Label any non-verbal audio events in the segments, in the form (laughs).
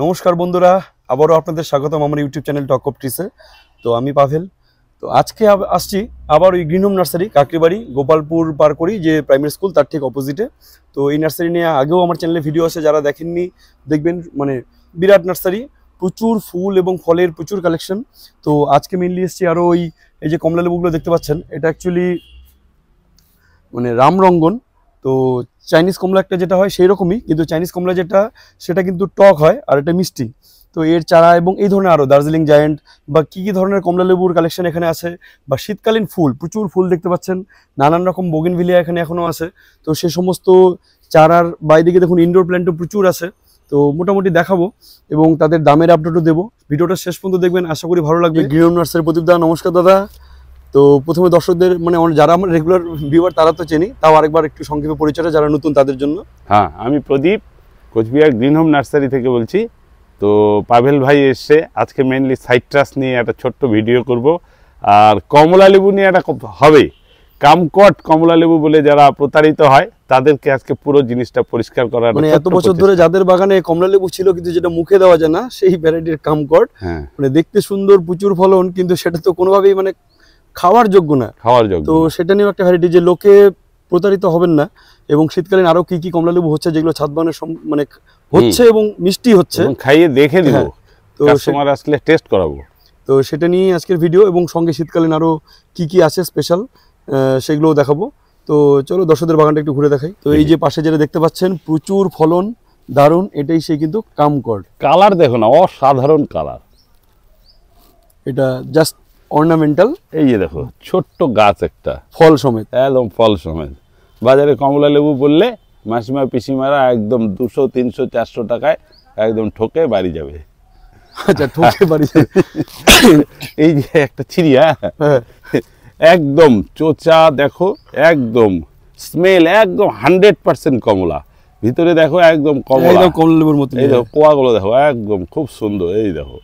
নমস্কার বন্ধুরা আবারও আপনাদের স্বাগতম আমার ইউটিউব চ্যানেল টক অফ ট্রিসে তো আমি পাভেল তো আজকে আসছি আবার ওই গ্রিনহোম নার্সারি কাকরিবাড়ি গোপালপুর পার করি যে প্রাইমারি স্কুল তার ঠিক অপোজিটে তো এই নার্সারি নিয়ে আগেও আমার চ্যানেলে ভিডিও আছে যারা দেখেননি দেখবেন মানে বিরাট নার্সারি প্রচুর ফুল এবং ফলের প্রচুর কালেকশন তো আজকে মেনলি এসছি আরও ওই এই যে কমলা লেবুগুলো দেখতে পাচ্ছেন এটা অ্যাকচুয়ালি মানে রামরঙ্গন তো চাইনিজ কমলা একটা যেটা হয় সেই রকমই কিন্তু চাইনিজ কমলা যেটা সেটা কিন্তু টক হয় আর এটা মিষ্টি তো এর চারা এবং এই ধরনের আরও দার্জিলিং জায়েন্ট বা কী কী ধরনের কমলা লেবুর কালেকশন এখানে আছে বা শীতকালীন ফুল প্রচুর ফুল দেখতে পাচ্ছেন নানান রকম বগিনভিলিয়া এখানে এখনও আছে তো সে সমস্ত চারার বাইরে দেখুন ইনডোর প্ল্যান্টও প্রচুর আছে তো মোটামুটি দেখাবো এবং তাদের দামের আপডেটও দেবো ভিডিওটা শেষ পর্যন্ত দেখবেন আশা করি ভালো লাগবে গ্রিন নার্সারি প্রদীপ দা নমস্কার দাদা তো প্রথমে দর্শকদের মানে যারা আমার রেগুলার ভিউয়ার তারা তো চেনি তাও আরেকবার একটু সংক্ষেপে পরিচয় যারা নতুন তাদের জন্য হ্যাঁ আমি Pradip Coochbehar green home nursery থেকে বলছি তো পাভেল ভাই এসছে আজকে মেনলি সাইট্রাস নিয়ে একটা ছোট্ট ভিডিও করব আর কমলা লেবু নিয়ে একটা হবে কামকট কমলা লেবু বলে যারা প্রতারিত হয় তাদেরকে আজকে পুরো জিনিসটা পরিষ্কার করার মানে এত বছর ধরে যাদের বাগানে কমলা লেবু ছিল কিন্তু যেটা মুখে দেওয়া যায় না সেই ভ্যারাইটির কামকট হ্যাঁ। মানে দেখতে সুন্দর প্রচুর ফলন কিন্তু সেটা তো কোনোভাবেই মানে খাওয়ার যোগ্য না খাওয়ার যোগ্য তো সেটা নিয়েও একটা ভ্যারাইটি যে লোকে প্রতারিত হবেন না এবং শীতকালীন আরো কি কি কমলা লেবু হচ্ছে যেগুলো ছাদ বানের মানে হচ্ছে এবং মিষ্টি হচ্ছে খাইয়ে দেখে দিব হ্যাঁ, তো তোমার আসলে টেস্ট করাবো তো সেটা নিয়ে আজকের ভিডিও এবং সঙ্গে শীতকালীন আরো কি কি আছে স্পেশাল সেগুলোও দেখাবো তো চলো দর্শকদের বাগানটা একটু ঘুরে দেখাই তো এই যে পাশে যেটা দেখতে পাচ্ছেন প্রচুর ফলন দারুণ এটাই সেই কিন্তু কাম কর কালার দেখো না অসাধারণ কালার এটা জাস্ট অর্নামেন্টাল এই যে দেখো ছোট্ট গাছ একটা ফল সমেত একদম ফল সমেত বাজারে কমলা লেবু বললে মাসিমা পিসিমারা একদম দুশো তিনশো চারশো টাকায় একদম ঠকে বাড়ি যাবে আচ্ছা ঠকে বাড়ি যাবে এই যে একটা চিড়িয়া হ্যাঁ? হ্যাঁ। একদম চোচা দেখো একদম স্মেল একদম হান্ড্রেড পার্সেন্ট কমলা ভিতরে দেখো একদম কমলা কমলা লেবুর মতো এই দেখো হ্যাঁ। কোয়াগুলো দেখো একদম খুব সুন্দর এই দেখো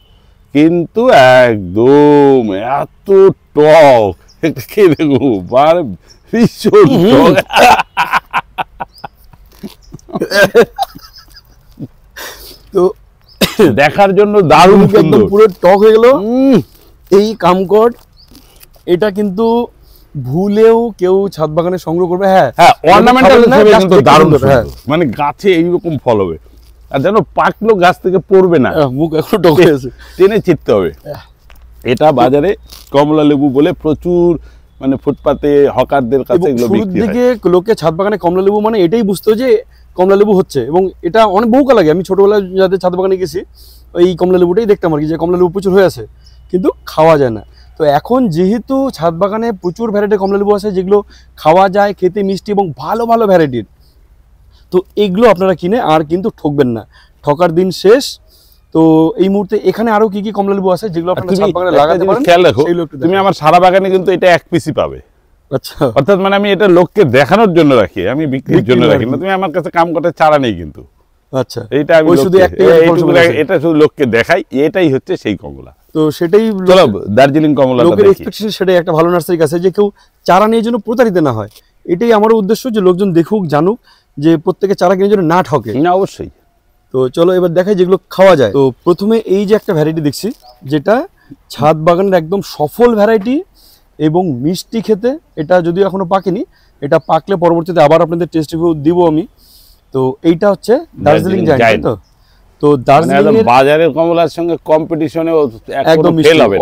কিন্তু একদম এত টক খেয়ে দেখো মানে ভীষণ তো দেখার জন্য দারুণ কিন্তু পুরো টক হয়ে গেল এই কামকট এটা কিন্তু ভুলেও কেউ ছাদ বাগানে সংগ্রহ করবে হ্যাঁ হ্যাঁ অর্নামেন্টাল দারুণ হ্যাঁ। মানে গাছে এইরকম ফল হবে আর যেন পাকলো গাছ থেকে পড়বে না হ্যাঁ, মুখ এখন ঢোকে আছে টেনে ছিটতে হবে এটা বাজারে কমলা লেবু বলে প্রচুর মানে ফুটপাতে হকারদের কাছে এগুলো বিক্রি দিকে লোকে ছাদ বাগানে কমলা লেবু মানে এটাই বুঝতো যে কমলা লেবু হচ্ছে এবং এটা অনেক বহুকাল আগে আমি ছোটোবেলায় যাদের ছাদ বাগানে গেছি এই কমলা লেবুটাই দেখতাম আর কি যে কমলা লেবু প্রচুর হয়ে আছে কিন্তু খাওয়া যায় না তো এখন যেহেতু ছাদ বাগানে প্রচুর ভ্যারাইটি কমলা লেবু আছে যেগুলো খাওয়া যায় খেতে মিষ্টি এবং ভালো ভালো ভ্যারাইটির তো এগুলো আপনারা কিনে আর কিন্তু ঠকবেন না ঠকার দিন শেষ তো এই মুহূর্তে এখানে আরো কি কি কমলা লেবু আছে যেগুলো খেয়াল রাখো তুমি আমার সারা বাগানে কিন্তু এটা এক পিসি পাবে আচ্ছা অর্থাৎ মানে আমি এটা লোককে দেখানোর জন্য রাখি আমি বিক্রির জন্য রাখি না তুমি আমার কাছে কাম করতে চারা নেই কিন্তু আচ্ছা আমি শুধু এটা শুধু লোককে দেখাই এটাই হচ্ছে সেই কমলা তো সেটাই দার্জিলিং কমলা লোকের এক্সপেকটেশন সেটাই একটা ভালো নার্সারি কাছে যে কেউ চারা নিয়ে জন্য প্রতারিত না হয় এটাই আমার উদ্দেশ্য যে লোকজন দেখুক জানুক যে প্রত্যেকে চারা কিনে যেন না ঠকে না অবশ্যই তো চলো এবার দেখাই যেগুলো খাওয়া যায় তো প্রথমে এই যে একটা ভ্যারাইটি দেখছি যেটা ছাদ বাগানের একদম সফল ভ্যারাইটি এবং মিষ্টি খেতে এটা যদি এখনো পাকেনি এটা পাকলে পরবর্তীতে আবার আপনাদের টেস্ট রিভিউ দিব আমি তো এইটা হচ্ছে দার্জিলিং জায়েন্ট তো তো মানে দার্জিলিং বাজারে কমলার সঙ্গে কম্পিটিশনে একদম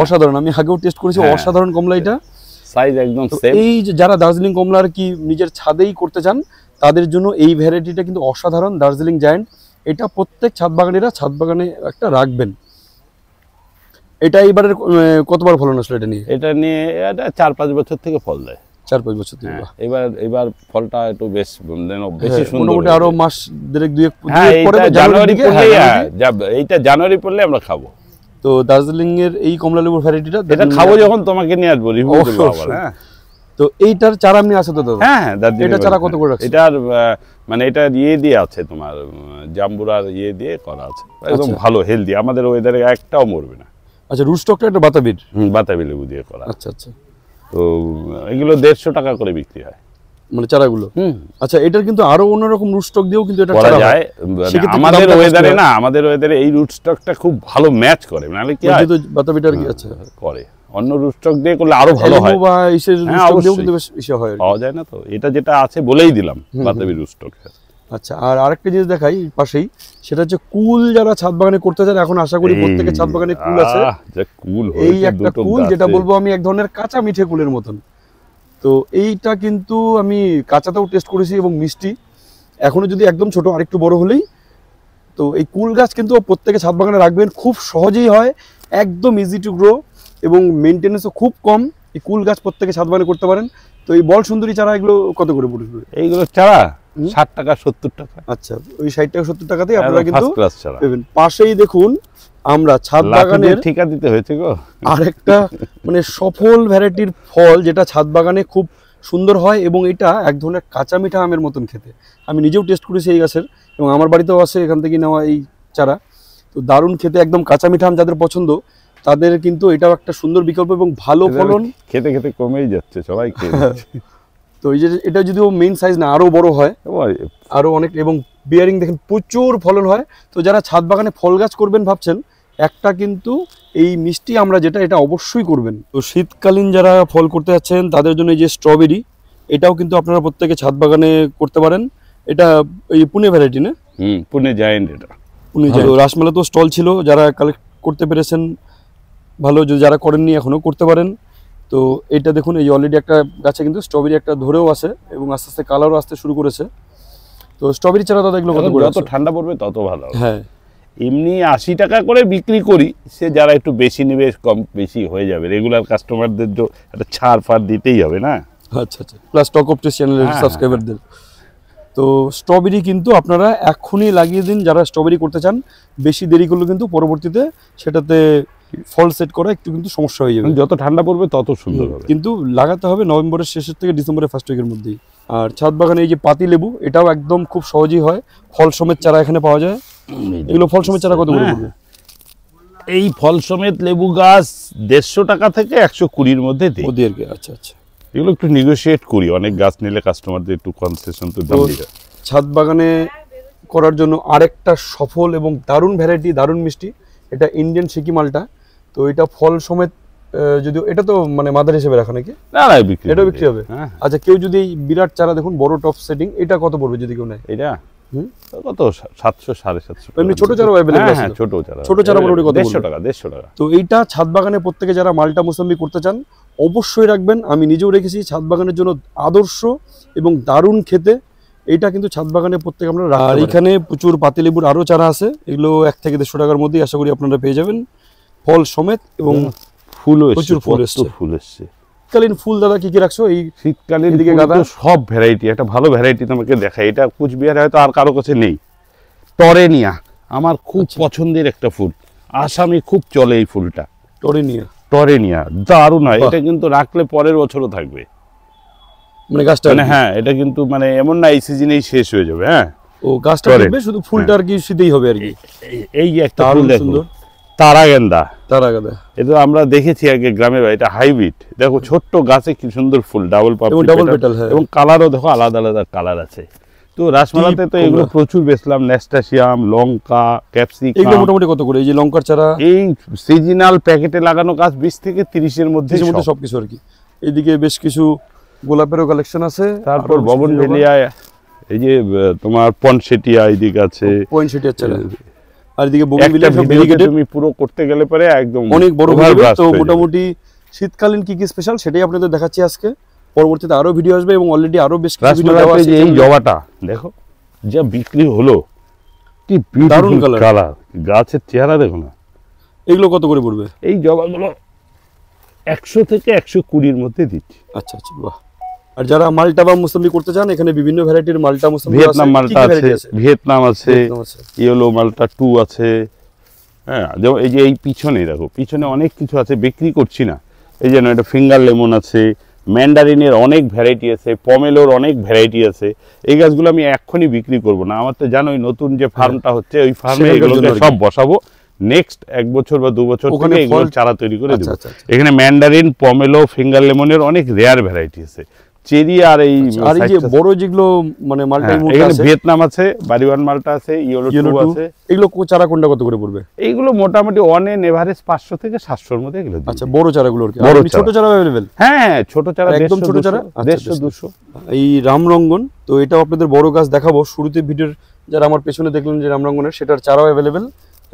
অসাধারণ আমি আগেও টেস্ট করেছি হ্যাঁ। অসাধারণ কমলা এটা সাইজ একদম সেম এই যারা দার্জিলিং কমলার কি নিজের ছাদেই করতে চান তাদের জন্য এই ভ্যারাইটিটা কিন্তু অসাধারণ দার্জিলিং জায়েন্ট এটা প্রত্যেক ছাদ বাগানিরা ছাদ বাগানে একটা রাখবেন এটা এইবারের কতবার ফলন আসলো এটা নিয়ে এটা নিয়ে এটা চার পাঁচ বছর থেকে ফল দেয় চার পাঁচ বছর থেকে হ্যাঁ, এবার এবার ফলটা একটু বেশ মানে হ্যাঁ, বেশি সুন্দর আরো মাস দেড়েক দুই হ্যাঁ, পরে জানুয়ারি এইটা জানুয়ারি পড়লে আমরা খাবো তো দার্জিলিং এর এই কমলা লেবুর ভ্যারাইটিটা এটা খাবো যখন তোমাকে নিয়ে আসবো হ্যাঁ তো এইটার চারা আছে তো দাদা হ্যাঁ, হ্যাঁ এটা চারা কত করে মানে এটা ইয়ে দিয়ে আছে তোমার জাম্বুরার ইয়ে দিয়ে করা আছে একদম আচ্ছা। ভালো হেলদি আমাদের ওয়েদারে একটাও মরবে না আচ্ছা রুস্টকটা একটা বাতাবির হুম লেবু দিয়ে করা আচ্ছা আচ্ছা তো এগুলো দেড়শো টাকা করে বিক্রি হয় মানে চারাগুলো আচ্ছা এটার কিন্তু আরো অন্যরকম রুটস্টক দিয়েও কিন্তু এটা করা যায় আমাদের ওয়েদারে না আমাদের ওয়েদারে এই রুটস্টকটা খুব ভালো ম্যাচ করে মানে কি বাতাবিটার কি আচ্ছা করে অন্য রুষ্টক দিয়ে করলে আরো ভালো হয় হ্যাঁ, পাওয়া যায় না তো এটা যেটা আছে বলেই দিলাম বাতাবি রুষ্টক আচ্ছা আর আরেকটা জিনিস দেখাই পাশেই সেটা হচ্ছে কুল যারা ছাদ বাগানে করতে চান এখন আশা করি প্রত্যেকের ছাদ বাগানে কুল আছে কুল এই একটা কুল যেটা বলবো আমি এক ধরনের কাঁচা মিঠে কুলের মতন তো এইটা কিন্তু আমি কাঁচাতেও টেস্ট করেছি এবং মিষ্টি এখনো যদি একদম ছোট আরেকটু বড় হলেই তো এই কুল গাছ কিন্তু প্রত্যেকে ছাদ বাগানে রাখবেন খুব সহজেই হয় একদম ইজি টু গ্রো এবং মেনটেন্যান্সও খুব কম এই কুল গাছ প্রত্যেকে সাত বাগানে করতে পারেন তো এই বল সুন্দরী চারা এগুলো কত করে পড়বে এইগুলো চারা ষাট টাকা সত্তর টাকা আচ্ছা ওই ষাট টাকা সত্তর টাকাতেই আপনারা কিন্তু পাশেই দেখুন আমরা ছাদ বাগানে ঠিকা দিতে হয়েছে গো আরেকটা মানে সফল ভ্যারাইটির ফল যেটা ছাদ বাগানে খুব সুন্দর হয় এবং এটা এক ধরনের কাঁচা মিঠা আমের মতন খেতে আমি নিজেও টেস্ট করেছি এই গাছের এবং আমার বাড়িতেও আছে এখান থেকে নেওয়া এই চারা তো দারুণ খেতে একদম কাঁচা মিঠা আম যাদের পছন্দ তাদের কিন্তু এটাও একটা সুন্দর বিকল্প এবং ভালো ফলন খেতে খেতে কমেই যাচ্ছে সবাই (laughs) তো এই যে এটা যদিও মেইন সাইজ না আরও বড় হয় আরও অনেক এবং বিয়ারিং দেখেন প্রচুর ফলন হয় তো যারা ছাদ বাগানে ফল গাছ করবেন ভাবছেন একটা কিন্তু এই মিষ্টি আমরা যেটা এটা অবশ্যই করবেন তো শীতকালীন যারা ফল করতে যাচ্ছেন তাদের জন্য এই যে স্ট্রবেরি এটাও কিন্তু আপনারা প্রত্যেকে ছাদ বাগানে করতে পারেন এটা এই পুনে ভ্যারাইটি না হুম পুনে জায়েন্ট এটা পুনে জায়েন্ট রাসমেলা তো স্টল ছিল যারা কালেক্ট করতে পেরেছেন ভালো যদি যারা করেননি এখনও করতে পারেন তো এটা দেখুন এই অলরেডি একটা গাছে কিন্তু স্ট্রবেরি একটা ধরেও আছে এবং আস্তে আস্তে কালারও আসতে শুরু করেছে তো স্ট্রবেরি ছাড়া দাদা এগুলো কত যত ঠান্ডা পড়বে তত ভালো হ্যাঁ এমনি আশি টাকা করে বিক্রি করি সে যারা একটু বেশি নেবে কম বেশি হয়ে যাবে রেগুলার কাস্টমারদের তো একটা ছাড় ফাড় দিতেই হবে না আচ্ছা আচ্ছা প্লাস টক অফ টেস্ট চ্যানেলের সাবস্ক্রাইবারদের তো স্ট্রবেরি কিন্তু আপনারা এক্ষুনি লাগিয়ে দিন যারা স্ট্রবেরি করতে চান বেশি দেরি করলে কিন্তু পরবর্তীতে সেটাতে ফল সেট করা একটু কিন্তু সমস্যা হয়ে যাবে মানে যত ঠান্ডা পড়বে তত সুন্দর হবে কিন্তু লাগাতে হবে নভেম্বরের শেষের থেকে ডিসেম্বরের ফার্স্ট উইকের মধ্যেই আর ছাদ বাগানে এই যে পাতি লেবু এটাও একদম খুব সহজেই হয় ফল সমেত চারা এখানে পাওয়া যায় এগুলো ফল সমেত চারা কত করে হ্যাঁ। পড়বে এই ফল সমেত লেবু গাছ দেড়শো টাকা থেকে একশো কুড়ির মধ্যে দিই ওদের আচ্ছা আচ্ছা এগুলো একটু নেগোসিয়েট করি অনেক গাছ নিলে কাস্টমারদের একটু কনসেশন তো দাম ছাদ বাগানে করার জন্য আরেকটা সফল এবং দারুণ ভ্যারাইটি দারুণ মিষ্টি এটা ইন্ডিয়ান সিকি মালটা তো এটা ফল সমেত যদি এটা তো মানে মাদার হিসেবে রাখা নাকি না না বিক্রি এটা বিক্রি হবে হ্যাঁ, হ্যাঁ। আচ্ছা কেউ যদি বিরাট চারা দেখুন বড় টপ সেটিং এটা কত পড়বে যদি কেউ নেয় এটা কত সাতশো সাড়ে সাতশো এমনি ছোট চারা হ্যাঁ, হ্যাঁ ছোট চারা ছোট চারা মোটামুটি কত দেড়শো টাকা দেড়শো টাকা তো এইটা ছাদ বাগানে প্রত্যেকে যারা মালটা মোসাম্বি করতে চান অবশ্যই রাখবেন আমি নিজেও রেখেছি ছাদ বাগানের জন্য আদর্শ এবং দারুণ খেতে এইটা কিন্তু ছাদ বাগানে প্রত্যেক আমরা আর এখানে প্রচুর পাতিলেবুর আরও চারা আছে এগুলো এক থেকে দেড়শো টাকার মধ্যেই আশা করি আপনারা পেয়ে যাবেন ফল সমেত এবং হ্যাঁ। ফুলও প্রচুর ফুল এসছে ফুল এসছে শীতকালীন ফুল দাদা কি কি রাখছো এই শীতকালীন দিকে দাদা সব ভ্যারাইটি একটা ভালো ভ্যারাইটি তোমাকে দেখায় এটা কুচবিহারে হয়তো আর কারো কাছে নেই টরেনিয়া আমার খুব আচ্ছা। পছন্দের একটা ফুল আসামে খুব চলে এই ফুলটা টরেনিয়া টরেনিয়া দারুণ হয় এটা কিন্তু রাখলে পরের বছরও থাকবে মানে গাছটা মানে হ্যাঁ এটা কিন্তু মানে এমন না এই সিজনেই শেষ হয়ে যাবে হ্যাঁ ও গাছটা শুধু ফুলটা আর হ্যাঁ। কি শীতেই হবে আর কি এই যে একটা ফুল দেখো তারা গেন্দা তারা গেন্দা এটা আমরা দেখেছি আগে গ্রামে এটা হাইব্রিড দেখো ছোট্ট গাছে কি সুন্দর ফুল ডাবল ডাবল পেটাল এবং কালারও দেখো আলাদা আলাদা কালার আছে তো রাসমালাতে তো এগুলো প্রচুর বেচলাম নেস্টাসিয়াম লঙ্কা ক্যাপসিকাম এগুলো মোটামুটি কত করে এই যে লঙ্কার চারা এই সিজনাল প্যাকেটে লাগানো গাছ বিশ থেকে তিরিশের মধ্যে সবকিছু আর কি এদিকে বেশ কিছু গোলাপেরও কালেকশন আছে তারপর ভবন ভেলিয়ায় এই যে তোমার পনসেটিয়া এদিকে আছে পনসেটিয়া চলে আচ্ছা। আর এদিকে বোগেনভিলিয়া সব তুমি পুরো করতে গেলে পরে একদম অনেক বড় হবে তো মোটামুটি শীতকালীন কি কি স্পেশাল সেটাই আপনাদের দেখাচ্ছি আজকে পরবর্তীতে আরো ভিডিও আসবে এবং অলরেডি আরো বেশ কিছু ভিডিও দেওয়া আছে এই জবাটা দেখো যা বিক্রি হলো কি দারুণ কালার কালার গাছের চেহারা দেখো না এগুলো কত করে পড়বে এই জবাগুলো একশো থেকে একশো কুড়ির মধ্যে দিচ্ছি আচ্ছা আচ্ছা বাহ আর যারা মালটা বা মুসম্বি করতে চান এখানে বিভিন্ন ভ্যারাইটির মালটা মুসম্বি ভিয়েতনাম মালটা আছে ভিয়েতনাম আছে ইয়েলো মালটা টু আছে হ্যাঁ যেমন এই যে এই পিছনে দেখো পিছনে অনেক কিছু আছে বিক্রি করছি না এই যে একটা ফিঙ্গার লেমন আছে ম্যান্ডারিনের অনেক ভ্যারাইটি আছে পমেলোর অনেক ভ্যারাইটি আছে এই গাছগুলো আমি এখনই বিক্রি করব না আমার তো জানোই নতুন যে ফার্মটা হচ্ছে ওই ফার্মে এগুলোকে সব বসাবো নেক্সট এক বছর বা দু বছর থেকে এগুলো চারা তৈরি করে আচ্ছা, দেবো আচ্ছা, আচ্ছা। এখানে ম্যান্ডারিন পমেলো ফিঙ্গার লেমনের অনেক রেয়ার ভ্যারাইটি আছে চেরি আর এই আচ্ছা, আর যে বড় যেগুলো মানে হ্যাঁ, এখানে ভিয়েতনাম আছে আছে ইয়েলো টু আছে এগুলো চারা কোনটা কত করে পড়বে মোটামুটি অন এন এভারেজ 500 থেকে 700 এর মধ্যে এগুলো আচ্ছা বড় কি ছোট চারা अवेलेबल হ্যাঁ, হ্যাঁ ছোট চারা একদম ছোট চারা 150 200 আচ্ছা, আচ্ছা, এই রামরঙ্গন তো এটাও আপনাদের বড় গাছ দেখাবো শুরুতে ভিডিওর যারা আমার পেছনে দেখলেন যে রামরঙ্গনের সেটার চারাও अवेलेबल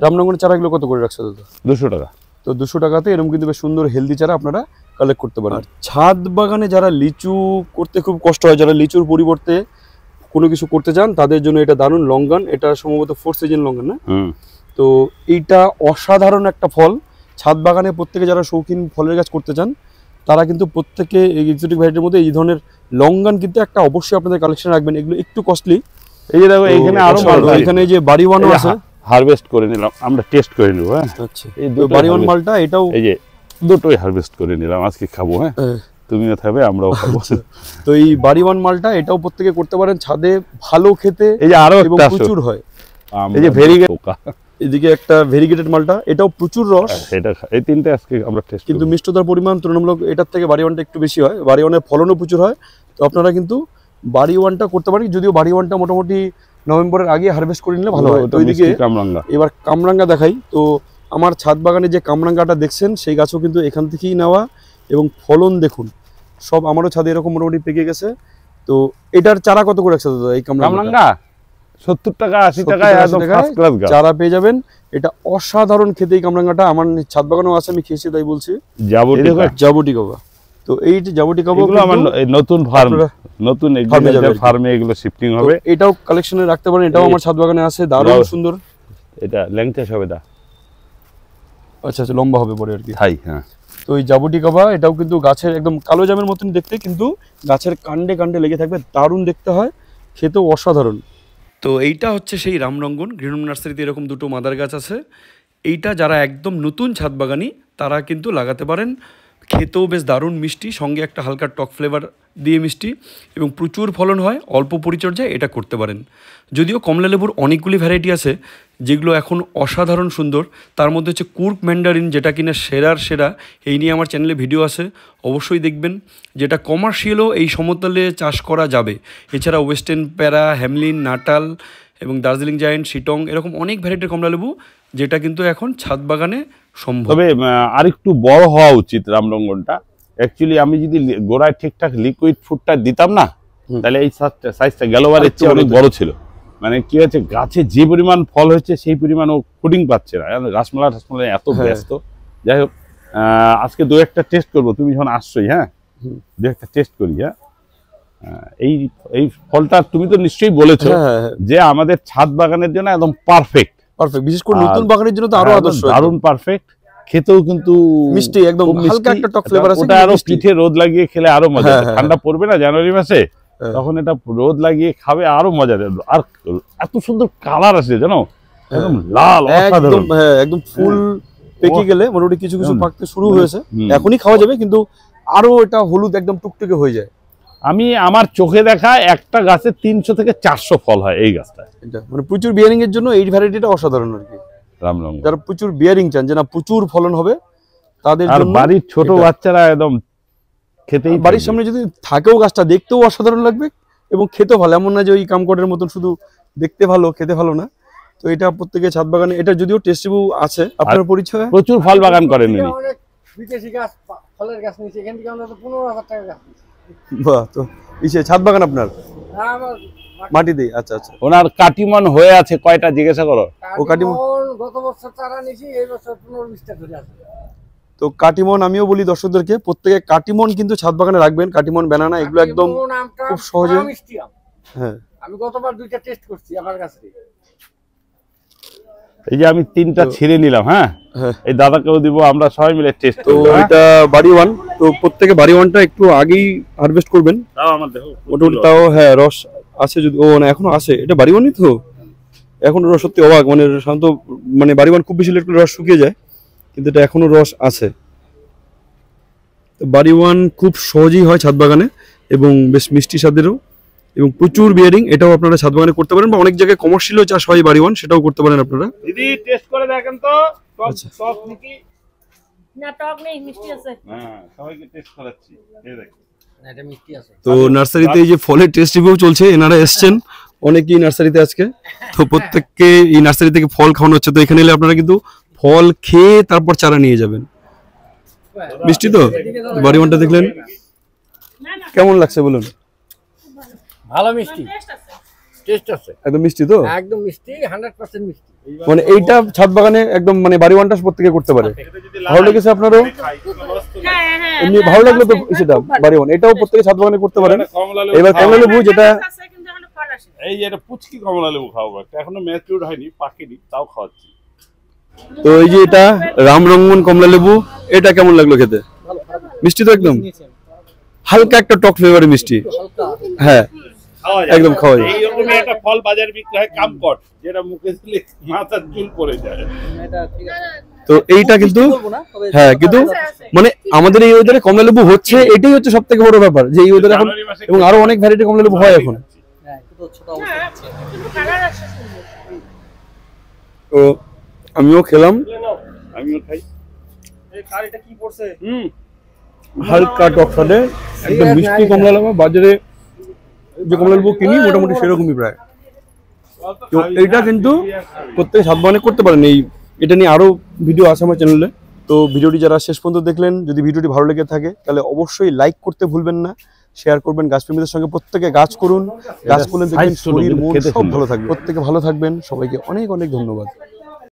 রামরঙ্গনের চারাগুলো কত করে রাখছে দাদা 200 টাকা তো দুশো টাকাতে এরকম কিন্তু বেশ সুন্দর হেলদি চারা আপনারা কালেক্ট করতে পারেন ছাদ বাগানে যারা লিচু করতে খুব কষ্ট হয় যারা লিচুর পরিবর্তে কোনো কিছু করতে চান তাদের জন্য এটা দারুণ লঙ্গান এটা সম্ভবত ফোর সিজন লঙ্গান না তো এইটা অসাধারণ একটা ফল ছাদ বাগানে প্রত্যেকে যারা শৌখিন ফলের গাছ করতে চান তারা কিন্তু প্রত্যেকে এই এক্সোটিক ভ্যারাইটির মধ্যে এই ধরনের লঙ্গান কিন্তু একটা অবশ্যই আপনাদের কালেকশন রাখবেন এগুলো একটু কস্টলি এই যে দেখো এখানে আরো এখানে যে বাড়ি আছে হারভেস্ট করে নিলাম আমরা টেস্ট করে নিব হ্যাঁ আচ্ছা এই বাড়ি ওয়ান মালটা এটাও এই যে দুটোই হারভেস্ট করে নিলাম আজকে খাবো হ্যাঁ তুমিও খাবে আমরাও খাবো আচ্ছা। তো এই বাড়িওয়ান মালটা এটাও প্রত্যেকে করতে পারেন ছাদে ভালো খেতে এই যে আরো প্রচুর হয় এই যে ভেরিগেট এদিকে একটা ভেরিগেটেড মালটা এটাও প্রচুর রস এটা হ্যাঁ, এই তিনটে আজকে আমরা টেস্ট কিন্তু মিষ্টতার পরিমাণ তুলনামূলক এটার থেকে বাড়িওয়ানটা একটু বেশি হয় বাড়িওয়ানের ফলনও প্রচুর হয় তো আপনারা কিন্তু বাড়ি ওয়ানটা করতে পারেন যদিও বাড়ি ওয়ানটা মোটামুটি নভেম্বরের আগে হারভেস্ট করে নিলে ভালো হয় তো ওইদিকে কামরাঙ্গা এবার কামরাঙ্গা দেখাই তো আমার ছাদ বাগানে যে কামরাঙ্গাটা দেখছেন সেই গাছও কিন্তু এখান থেকেই নেওয়া এবং ফলন দেখুন সব আমারও ছাদে এরকম মোটামুটি পেকে গেছে তো এটার চারা কত করে একসাথে দাদা এই কামরাঙ্গা সত্তর টাকা আশি টাকা চারা পেয়ে যাবেন এটা অসাধারণ খেতে এই কামরাঙ্গাটা আমার ছাদ বাগানেও আছে আমি খেয়েছি তাই বলছি যাবটি কবা তো এই যে জাবুটি কাবা আমার নতুন ফার্ম নতুন ফার্মে এগুলো শিফটিং হবে এটাও কালেকশনে রাখতে পারেন এটাও আমার ছাদ বাগানে আছে দারুণ সুন্দর এটা হবে দা আচ্ছা আচ্ছা লম্বা হবে বড় আর কি হাই হ্যাঁ তো এই জাবুটি কাবা এটাও কিন্তু গাছের একদম কালো জামের মতন দেখতে কিন্তু গাছের কাণ্ডে কাণ্ডে লেগে থাকবে দারুণ দেখতে হয় খেতেও অসাধারণ তো এইটা হচ্ছে সেই রামরঙ্গন গ্রিনম নার্সারিতে এরকম দুটো মাদার গাছ আছে এইটা যারা একদম নতুন ছাদ বাগানি তারা কিন্তু লাগাতে পারেন খেতেও বেশ দারুণ মিষ্টি সঙ্গে একটা হালকা টক ফ্লেভার দিয়ে মিষ্টি এবং প্রচুর ফলন হয় অল্প পরিচর্যায় এটা করতে পারেন যদিও কমলা লেবুর অনেকগুলি ভ্যারাইটি আছে যেগুলো এখন অসাধারণ সুন্দর তার মধ্যে হচ্ছে কুর্ক ম্যান্ডারিন যেটা কিনা সেরার সেরা এই নিয়ে আমার চ্যানেলে ভিডিও আছে অবশ্যই দেখবেন যেটা কমার্শিয়ালও এই সমতলে চাষ করা যাবে এছাড়া ওয়েস্টার্ন প্যারা হ্যামলিন নাটাল এবং দার্জিলিং জায়েন্ট শিটং এরকম অনেক ভ্যারাইটির কমলা লেবু যেটা কিন্তু এখন ছাদ বাগানে সম্ভব তবে আরেকটু বড় হওয়া উচিত রামরঙ্গনটা অ্যাকচুয়ালি আমি যদি গোড়ায় ঠিকঠাক লিকুইড ফুডটা দিতাম না তাহলে এই সাইজটা গেলবার চেয়ে অনেক বড় ছিল মানে কি হয়েছে গাছে যে পরিমাণ ফল হয়েছে সেই পরিমাণ ও ফুডিং পাচ্ছে না রাসমালা টাসমালা এত হ্যাঁ। ব্যস্ত যাই হোক আজকে দু একটা টেস্ট করব তুমি যখন আসছোই হ্যাঁ দু একটা টেস্ট করি হ্যাঁ এই এই ফলটা তুমি তো নিশ্চয়ই বলেছো হ্যাঁ, হ্যাঁ, যে আমাদের ছাদ বাগানের জন্য একদম পারফেক্ট পারফেক্ট বিশেষ করে নতুন বাগানের জন্য তো আরো আদর্শ দারুণ পারফেক্ট খেতেও কিন্তু মিষ্টি একদম হালকা একটা টক ফ্লেভার আছে ওটা আরো পিঠে রোদ লাগিয়ে খেলে আরো মজা ঠান্ডা পড়বে না জানুয়ারি মাসে হ্যাঁ। তখন এটা রোদ লাগিয়ে খাবে আরো মজা আর এত সুন্দর কালার আছে জানো হ্যাঁ। একদম লাল একদম হ্যাঁ, ফুল পেকে গেলে মোটামুটি কিছু কিছু পাকতে শুরু হয়েছে এখনই খাওয়া যাবে কিন্তু আরো এটা হলুদ একদম টুকটুকে হয়ে যায় আমি আমার চোখে দেখা একটা গাছে তিনশো থেকে চারশো ফল হয় এই গাছটা মানে প্রচুর বিয়ারিং এর জন্য এই ভ্যারাইটিটা অসাধারণ আর কি যারা প্রচুর বিয়ারিং চান যে না প্রচুর ফলন হবে তাদের আর বাড়ির ছোট বাচ্চারা একদম খেতেই বাড়ির সামনে যদি থাকেও গাছটা দেখতেও অসাধারণ লাগবে এবং খেতেও ভালো এমন না যে ওই কামকটের মতন শুধু দেখতে ভালো খেতে ভালো না তো এটা প্রত্যেকে ছাদ বাগানে এটা যদিও টেস্টিবু আছে আপনার পরিচয় প্রচুর ফল বাগান করেন উনি বাহ তো ছাদ বাগান আপনার হ্যাঁ, আচ্ছা আচ্ছা ওনার হয়ে আছে কয়টা জিজ্ঞাসা করো কাটিমন গত বছর চারা নিছি এই বছর পনেরো বিশটা আছে তো কাটিমন আমিও বলি দর্শকদেরকে প্রত্যেকে কাটিমন কিন্তু ছাদ বাগানে রাখবেন কাটিমন ব্যানানা এগুলো একদম খুব সহজে হ্যাঁ আমি গতবার দুইটা টেস্ট করছি আমার কাছে এই যে আমি তিনটা ছেড়ে নিলাম হ্যাঁ? হ্যাঁ এই দাদাকেও দিব আমরা সবাই মিলে টেস্ট তো হ্যাঁ? এটা বাড়ি ওয়ান তো প্রত্যেকে বাড়ি ওয়ানটা একটু আগেই হারভেস্ট করবেন তাও আমার দেখো মোটামুটি তাও হ্যাঁ রস আছে যদি ও না এখনো আছে এটা বাড়ি ওয়ানই তো এখন রস সত্যি অবাক মানে সাধারণত মানে বাড়ি ওয়ান খুব বেশি লেট করে রস শুকিয়ে যায় কিন্তু এটা এখনও রস আছে বাড়ি ওয়ান খুব সহজেই হয় ছাদ বাগানে এবং বেশ মিষ্টি স্বাদেরও এবং প্রচুর বিয়ারিং এটাও আপনারা ছাদ বাগানে করতে পারেন বা অনেক জায়গায় কমার্শিয়ালও চাষ হয় বাড়ি ওয়ান সেটাও করতে পারেন আপনারা দিদি টেস্ট করে দেখেন তো আচ্ছা। হ্যাঁ, নার্সারিতে যে ফলের টেস্ট রিভিউ চলছে এনারা এসছেন অনেকেই নার্সারিতে আজকে তো হ্যাঁ। প্রত্যেককে এই নার্সারি থেকে ফল খাওয়ানো হচ্ছে তো এখানে এলে আপনারা কিন্তু ফল খেয়ে তারপর চারা নিয়ে যাবেন মিষ্টি তো বাড়ি মনটা দেখলেন কেমন লাগছে বলুন ভালো মিষ্টি মানে, মানে বাড়ি প্রত্যেকে করতে পারে ভালো লেগেছে আপনারও এমনি ভালো তো বাড়ি ওয়ান এটাও প্রত্যেকে ছাদ বাগানে করতে এবার যেটা এই পুচকি কমলা লেবু এখনো ম্যাচিউর হয়নি পাকেনি তাও খাওয়াচ্ছি তো এই যে এটা রামরঙ্গন কমলা লেবু এটা কেমন লাগলো খেতে মিষ্টি তো একদম হালকা একটা টক ফ্লেভারের মিষ্টি হ্যাঁ একদম তো এইটা কিন্তু হ্যাঁ কিন্তু মানে আমাদের এই ওয়েদারে কমলা হচ্ছে এটাই হচ্ছে সব থেকে বড় ব্যাপার যে এই ওয়েদারে এখন এবং আরো অনেক ভ্যারাইটি কমলালেবু হয় এখন হ্যাঁ, হ্যাঁ, তো আমিও খেলাম আমিও খাই বাজারে কিনি মোটামুটি সেরকমই প্রায় কিন্তু প্রত্যেক করতে এটা নিয়ে আরও ভিডিও চ্যানেলে তো ভিডিওটি যারা শেষ পর্যন্ত দেখলেন যদি ভিডিওটি ভালো লেগে থাকে তাহলে অবশ্যই লাইক করতে ভুলবেন না শেয়ার করবেন গাছপ্রেমীদের সঙ্গে প্রত্যেকে গাছ করুন গাছ করলে দেখবেন শরীর ভালো থাকবে প্রত্যেকে ভালো থাকবেন সবাইকে অনেক অনেক ধন্যবাদ